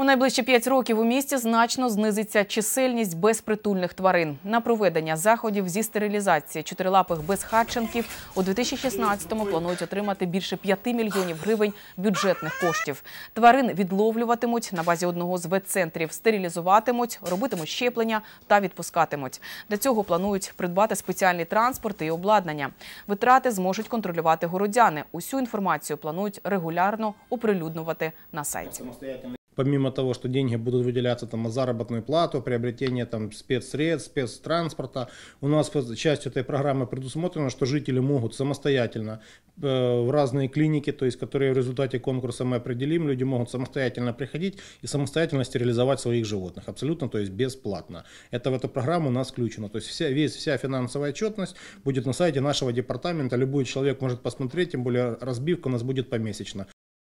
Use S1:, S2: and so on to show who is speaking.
S1: У найближчі п'ять років у місті значно знизиться чисельність безпритульних тварин. На проведення заходів зі стерилізації чотирилапих безхатченків у 2016-му планують отримати більше 5 мільйонів гривень бюджетних коштів. Тварин відловлюватимуть на базі одного з ветцентрів, стерилізуватимуть, робитимуть щеплення та відпускатимуть. Для цього планують придбати спеціальні транспорти і обладнання. Витрати зможуть контролювати городяни. Усю інформацію планують регулярно оприлюднювати на сайті.
S2: помимо того, что деньги будут выделяться там на заработную плату, приобретение там спецсредств, спецтранспорта, у нас часть этой программы предусмотрена, что жители могут самостоятельно э, в разные клиники, то есть которые в результате конкурса мы определим, люди могут самостоятельно приходить и самостоятельно стерилизовать своих животных, абсолютно, то есть бесплатно. Это в эту программу у нас включено, то есть вся, весь, вся финансовая отчетность будет на сайте нашего департамента, любой человек может посмотреть, тем более разбивка у нас будет помесячно.